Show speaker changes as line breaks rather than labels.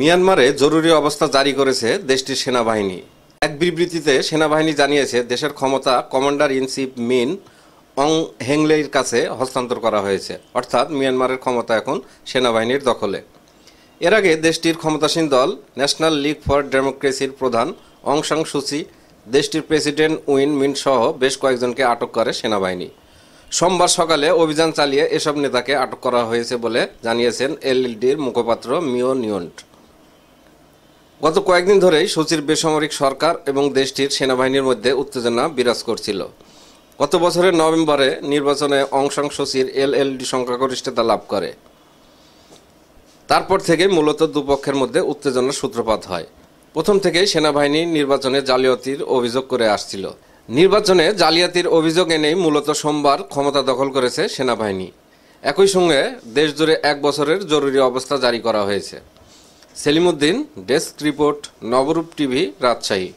মিয়ানমারে জরুরি অবস্থা জারি করেছে দেশটির সেনাবাহিনী এক বিবৃতিতে সেনাবাহিনী জানিয়েছে দেশের ক্ষমতা commander in chief Min Aung হেংলেইর কাছে হস্তান্তর করা হয়েছে অর্থাৎ মিয়ানমারের ক্ষমতা এখন সেনাবাহিনীর দখলে এর আগে দেশটির ক্ষমতাসীন দল ন্যাশনাল লিগ ফর ডেমোক্রেসির প্রধান অং সাং সুচি দেশটির প্রেসিডেন্ট উইন মিন সহ বেশ কয়েকজনকে আটক করে সেনাবাহিনী সোমবার সকালে অভিযান চালিয়ে এসব নেতাকে আটক করা হয়েছে বলে জানিয়েছেন এলএলডির মুখপাত্র মিও নিয়ন্ট গত কয়েকদিন ধরেই সচির বেসামরিক সরকার এবং দেশটির সেনাবাহিনীর মধ্যে উত্তেজনা বিরাজ করছিল গত বছরের নভেম্বরে নির্বাচনে অংশাং এল ডি সংখ্যাগরিষ্ঠতা লাভ করে তারপর থেকে মূলত দুপক্ষের মধ্যে উত্তেজনার সূত্রপাত হয় প্রথম থেকেই সেনাবাহিনী নির্বাচনে জালিয়াতির অভিযোগ করে আসছিল নির্বাচনে জালিয়াতির অভিযোগ এনেই মূলত সোমবার ক্ষমতা দখল করেছে সেনাবাহিনী একই সঙ্গে দেশজুড়ে এক বছরের জরুরি অবস্থা জারি করা হয়েছে Salimuddin desk report Nabarup TV Rajshahi